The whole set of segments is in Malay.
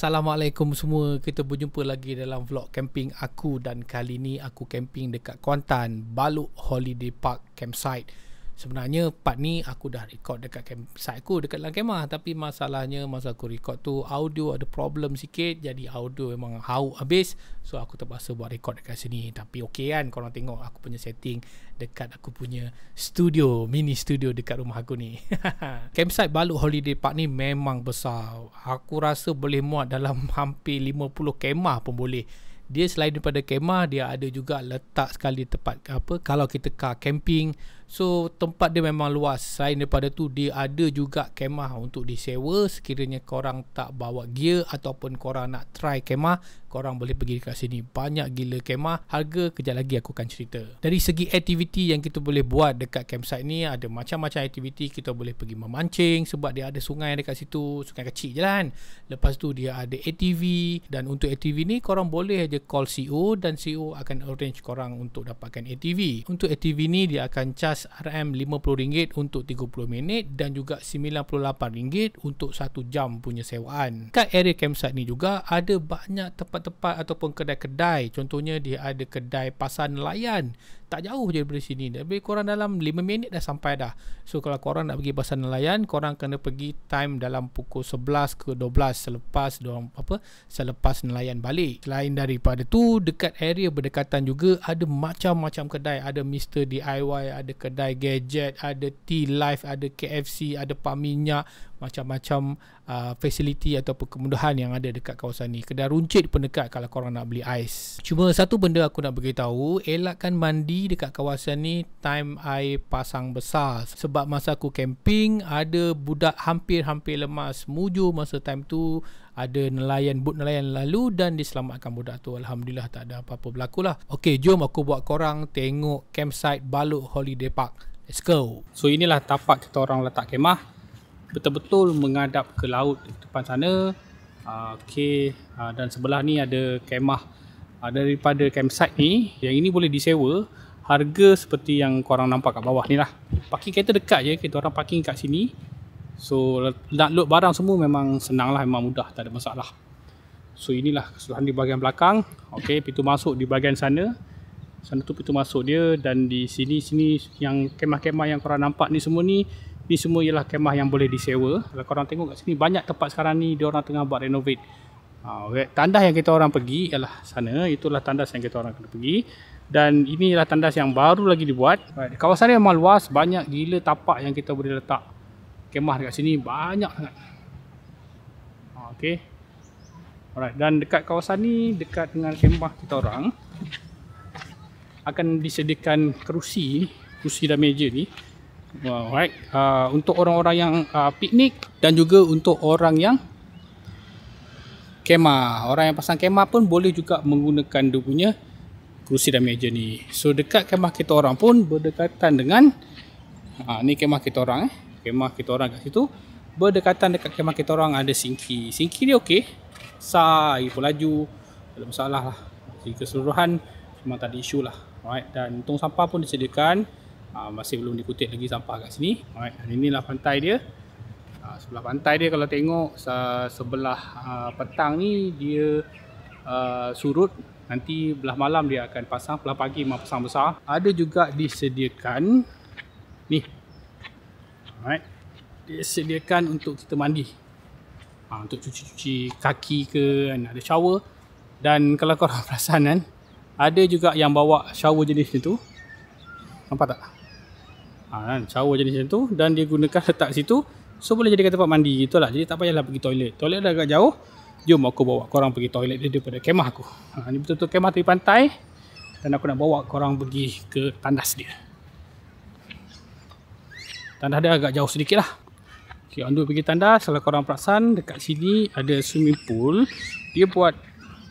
Assalamualaikum semua. Kita berjumpa lagi dalam vlog camping aku dan kali ni aku camping dekat Kuantan, Baluk Holiday Park Campsite sebenarnya part ni aku dah record dekat cam- aku dekat dalam kamera tapi masalahnya masa aku record tu audio ada problem sikit jadi audio memang hau habis so aku terpaksa buat record dekat sini tapi okey kan korang tengok aku punya setting dekat aku punya studio mini studio dekat rumah aku ni campsite balut holiday park ni memang besar aku rasa boleh muat dalam hampir 50 kemah pun boleh dia selain daripada kemah dia ada juga letak sekali tempat apa kalau kita car camping So tempat dia memang luas Selain daripada tu Dia ada juga kemah untuk disewa Sekiranya korang tak bawa gear Ataupun korang nak try kemah Korang boleh pergi dekat sini Banyak gila kemah Harga kejap lagi aku akan cerita Dari segi aktiviti yang kita boleh buat Dekat campsite ni Ada macam-macam aktiviti Kita boleh pergi memancing Sebab dia ada sungai dekat situ Sungai kecil je lah kan Lepas tu dia ada ATV Dan untuk ATV ni Korang boleh je call CO e Dan CO e akan arrange korang Untuk dapatkan ATV Untuk ATV ni Dia akan charge RM50 untuk 30 minit dan juga RM98 untuk 1 jam punya sewaan. Kat area campsite ni juga ada banyak tempat-tempat ataupun kedai-kedai. Contohnya dia ada kedai Pasar Nelayan tak jauh je daripada sini tapi korang dalam 5 minit dah sampai dah so kalau korang nak pergi pasar nelayan korang kena pergi time dalam pukul 11 ke 12 selepas diorang, apa selepas nelayan balik selain daripada tu dekat area berdekatan juga ada macam-macam kedai ada Mr. DIY ada kedai gadget ada T Life ada KFC ada pam minyak macam-macam uh, facility atau kemudahan yang ada dekat kawasan ni. Kedai runcit pun dekat kalau korang nak beli ais. Cuma satu benda aku nak beritahu, elakkan mandi dekat kawasan ni time air pasang besar. Sebab masa aku camping, ada budak hampir-hampir lemas muju masa time tu ada nelayan, bot nelayan lalu dan diselamatkan budak tu. Alhamdulillah tak ada apa-apa berlaku lah. Okay, jom aku buat korang tengok campsite Balut Holiday Park. Let's go. So inilah tapak kita orang letak kemah betul-betul menghadap ke laut depan sana. okay. Ah, ah, dan sebelah ni ada kemah ah, daripada campsite ni. Yang ini boleh disewa harga seperti yang korang nampak kat bawah ni lah. Parking kereta dekat je. Kita orang parking kat sini. So nak load barang semua memang senang lah. Memang mudah. Tak ada masalah. So inilah keseluruhan di bahagian belakang. Okay, pintu masuk di bahagian sana. Sana tu pintu masuk dia. Dan di sini sini yang kemah-kemah yang korang nampak ni semua ni. Ni semua ialah kemah yang boleh disewa. Kalau korang tengok kat sini banyak tempat sekarang ni dia orang tengah buat renovate. Ha, tandas yang kita orang pergi ialah sana. Itulah tandas yang kita orang kena pergi. Dan ini ialah tandas yang baru lagi dibuat. Right. Kawasan ni memang luas. Banyak gila tapak yang kita boleh letak kemah dekat sini. Banyak sangat. Ha, okay. Alright. Dan dekat kawasan ni, dekat dengan kemah kita orang akan disediakan kerusi kerusi dan meja ni Wow, right. Uh, ah, untuk orang-orang yang uh, piknik dan juga untuk orang yang kema, orang yang pasang kema pun boleh juga menggunakan dia punya kerusi dan meja ni. So dekat kemah kita orang pun berdekatan dengan ha uh, ni kemah kita orang eh. Kemah kita orang kat situ berdekatan dekat kemah kita orang ada sinki. Sinki ni okey. Sai pun laju. Tak ada masalah lah. Jadi keseluruhan memang tak ada isu lah. Alright dan tong sampah pun disediakan. Ha, masih belum dikutip lagi sampah kat sini. Alright, inilah pantai dia. Ha, sebelah pantai dia kalau tengok se sebelah ha, petang ni dia uh, surut. Nanti belah malam dia akan pasang. Belah pagi memang pasang besar. Ada juga disediakan ni. Alright. Disediakan untuk kita mandi. Ha, untuk cuci-cuci kaki ke. Kan? Ada shower. Dan kalau korang perasan kan. Ada juga yang bawa shower jenis ni tu. Nampak tak? ha, kan? shower jenis macam tu dan dia gunakan letak situ so boleh jadi jadikan tempat mandi itulah jadi tak payahlah pergi toilet toilet dah agak jauh jom aku bawa korang pergi toilet dia daripada kemah aku ha, ni betul-betul kemah tepi pantai dan aku nak bawa korang pergi ke tandas dia tandas dia agak jauh sedikit lah ok andu pergi tandas kalau korang perasan dekat sini ada swimming pool dia buat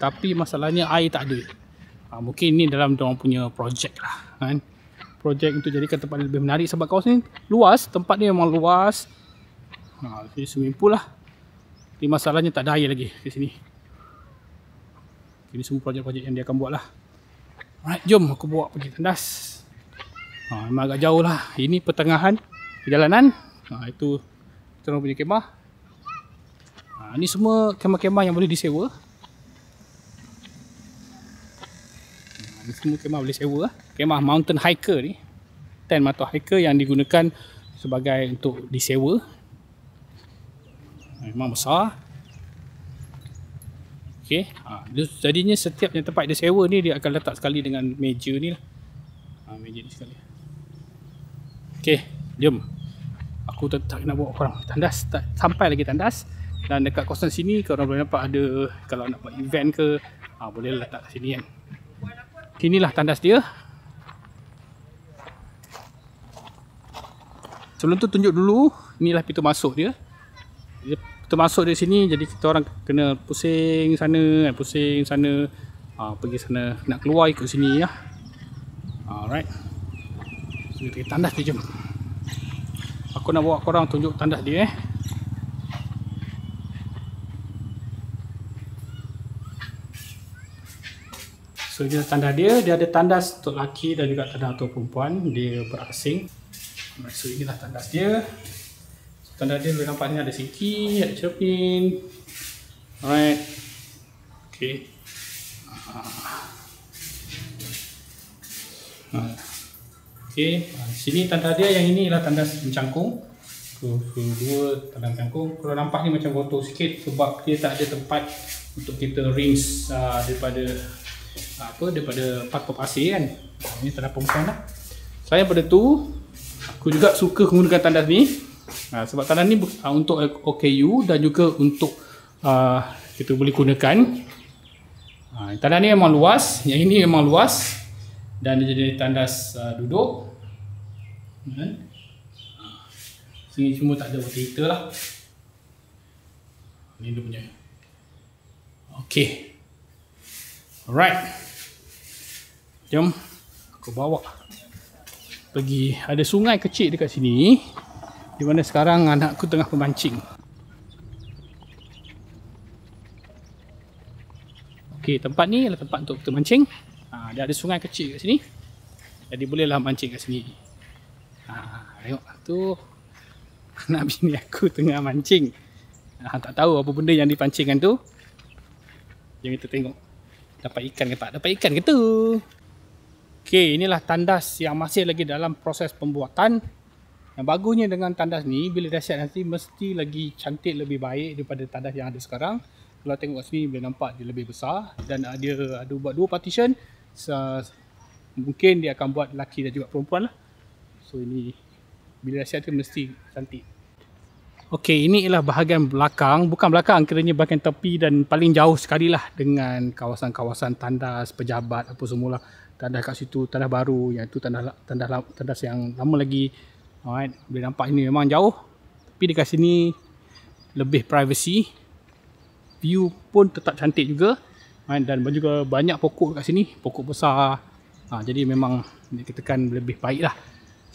tapi masalahnya air tak ada ha, mungkin ni dalam diorang punya projek lah kan projek untuk jadikan tempat ni lebih menarik sebab kawasan ni luas, tempat ni memang luas. Ha, sini swimming pool lah. Tapi masalahnya tak ada air lagi di sini. Jadi semua projek-projek yang dia akan buat lah. Alright, jom aku bawa pergi tandas. Ha, memang agak jauh lah. Ini pertengahan perjalanan. Ha, itu kita punya kemah. Ha, ini semua kemah-kemah yang boleh disewa. ni semua kemah boleh sewa lah. Kemah mountain hiker ni. Tent mountain hiker yang digunakan sebagai untuk disewa. Eh, memang besar. Okey. Ha, jadinya setiap yang tempat dia sewa ni dia akan letak sekali dengan meja ni lah. Ha, meja ni sekali. Okey. Jom. Aku tak, tak nak bawa korang. Tandas. Tak, sampai lagi tandas. Dan dekat kawasan sini korang boleh nampak ada kalau nak buat event ke ha, boleh letak sini kan. Sinilah tandas dia. Sebelum tu tunjuk dulu, inilah pintu masuk dia. dia pintu masuk dia sini, jadi kita orang kena pusing sana, kan? pusing sana. Ha, pergi sana, nak keluar ikut sini ya. Alright. Kita tandas dia jom. Aku nak bawa korang tunjuk tandas dia eh. So dia tanda dia, dia ada tanda untuk laki dan juga tanda untuk perempuan Dia berasing So inilah tanda dia so, Tanda dia boleh nampak ni ada sinki, ada cermin Alright Okay Okay, ah, sini tanda dia yang ini ialah tanda mencangkung So, dua tanda mencangkung Kalau nampak ni macam kotor sikit sebab dia tak ada tempat untuk kita rinse uh, daripada apa daripada Pak Pak Pasir kan. Ini tanda perempuan lah. Selain pada tu, aku juga suka menggunakan tanda ni. Ha, sebab tanda ni uh, untuk OKU dan juga untuk uh, kita boleh gunakan. Ha, tandas ni memang luas. Yang ini memang luas. Dan dia jadi tanda uh, duduk. Dan, ha, sini semua tak ada water heater lah. Ini dia punya. Okay. Alright. Jom aku bawa pergi ada sungai kecil dekat sini di mana sekarang anak aku tengah memancing. Okey, tempat ni adalah tempat untuk kita mancing. Ha, dia ada sungai kecil dekat sini. Jadi bolehlah mancing kat sini. Ha, tengok tu anak bini aku tengah mancing. Ha, tak tahu apa benda yang dipancingkan tu. Jom kita tengok. Dapat ikan ke tak? Dapat ikan ke tu? Okey, inilah tandas yang masih lagi dalam proses pembuatan. Yang bagusnya dengan tandas ni, bila dah siap nanti mesti lagi cantik lebih baik daripada tandas yang ada sekarang. Kalau tengok kat sini boleh nampak dia lebih besar dan ah, dia ada buat dua partition. So, mungkin dia akan buat lelaki dan juga perempuan lah. So ini bila dah siap tu mesti cantik. Okey, ini ialah bahagian belakang, bukan belakang, kiranya bahagian tepi dan paling jauh sekali lah dengan kawasan-kawasan tandas, pejabat apa semula. Tandas kat situ, tandas baru, yang itu tandas, tandas, tandas yang lama lagi. Alright, boleh nampak ini memang jauh. Tapi dekat sini, lebih privacy. View pun tetap cantik juga. Alright, dan juga banyak pokok kat sini, pokok besar. Ha, jadi memang kita kan lebih baik lah.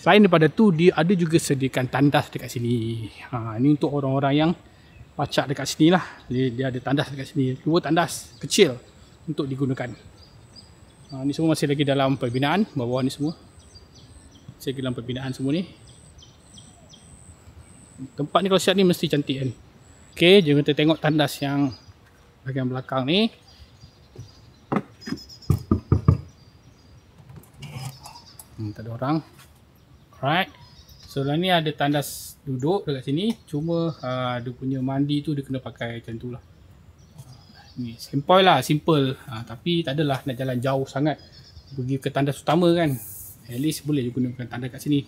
Selain daripada tu dia ada juga sediakan tandas dekat sini. Ha ini untuk orang-orang yang pacak dekat sini lah. Dia, dia ada tandas dekat sini. Dua tandas kecil untuk digunakan. Ha ni semua masih lagi dalam pembinaan bawah ni semua. Saya lagi dalam pembinaan semua ni. Tempat ni kalau siap ni mesti cantik kan. Okey, jom kita tengok tandas yang bahagian belakang ni. Hmm, tak ada orang. Alright. So lah ni ada tandas duduk dekat sini. Cuma uh, dia punya mandi tu dia kena pakai macam tu lah. Uh, ni simple lah. Simple. Uh, tapi tak adalah nak jalan jauh sangat. Pergi ke tandas utama kan. At least boleh gunakan tandas kat sini.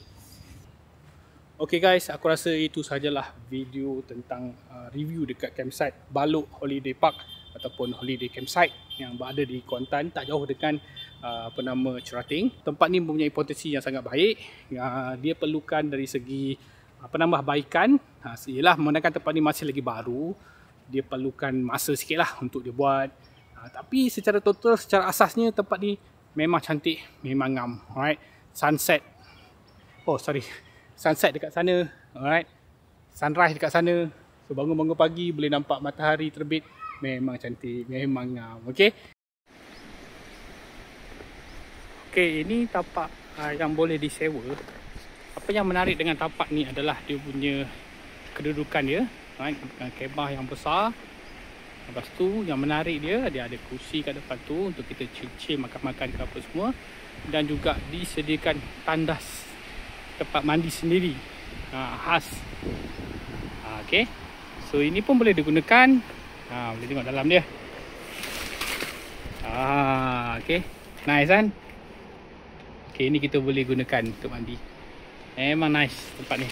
Okay guys, aku rasa itu sajalah video tentang uh, review dekat campsite Balok Holiday Park ataupun Holiday Campsite yang berada di Kuantan tak jauh dengan Uh, apa nama Cerating. Tempat ni mempunyai potensi yang sangat baik. Uh, dia perlukan dari segi penambahbaikan. Ialah ha, menangkan tempat ni masih lagi baru. Dia perlukan masa sikit lah untuk dia buat. Ha, tapi secara total, secara asasnya tempat ni memang cantik. Memang ngam. Alright. Sunset. Oh sorry. Sunset dekat sana. Alright. Sunrise dekat sana. So bangun-bangun pagi boleh nampak matahari terbit. Memang cantik. Memang ngam. Okay. Okey, ini tapak uh, yang boleh disewa. Apa yang menarik dengan tapak ni adalah dia punya kedudukan dia. Right? Kebah yang besar. Lepas tu yang menarik dia, dia ada kursi kat depan tu untuk kita cicil makan-makan ke apa semua. Dan juga disediakan tandas tempat mandi sendiri. Uh, khas. Uh, Okey. So ini pun boleh digunakan. Uh, boleh tengok dalam dia. Ah, uh, Okey. Nice kan? Ok ni kita boleh gunakan untuk mandi eh, Memang nice tempat ni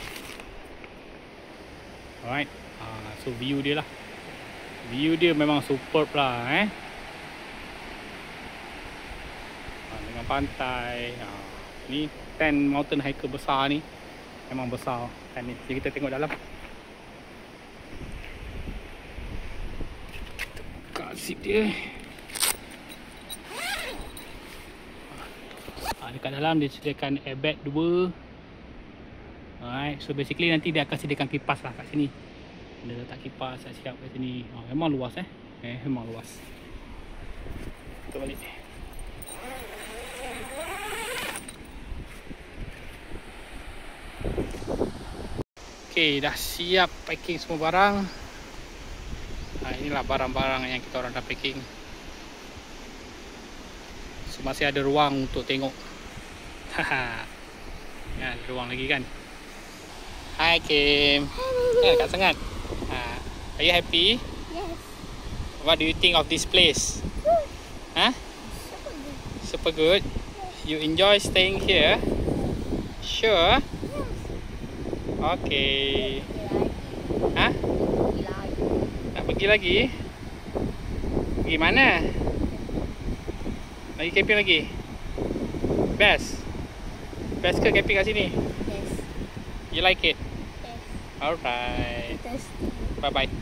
Alright ha, So view dia lah View dia memang superb lah eh ha, Dengan pantai ha, Ni 10 mountain hiker besar ni Memang besar ni. Jadi kita tengok dalam Kita buka dia ha, dekat dalam dia sediakan airbag 2 alright so basically nanti dia akan sediakan kipas lah kat sini dia letak kipas siap siap kat sini ha, memang luas eh eh memang luas kita balik ok dah siap packing semua barang ha, inilah barang-barang yang kita orang dah packing so masih ada ruang untuk tengok Haha. Ha. Kan, ha. ruang lagi kan. Hai Kim. Hai. Ya, kat sangat. Ha, are you happy? Yes. What do you think of this place? Ha? Super good. You enjoy staying here? Sure. Yes. Okay. Ha? pergi lagi? Pergi mana? Lagi camping lagi? Best best ke camping kat sini? Yes. You like it? Yes. Alright. Bye bye.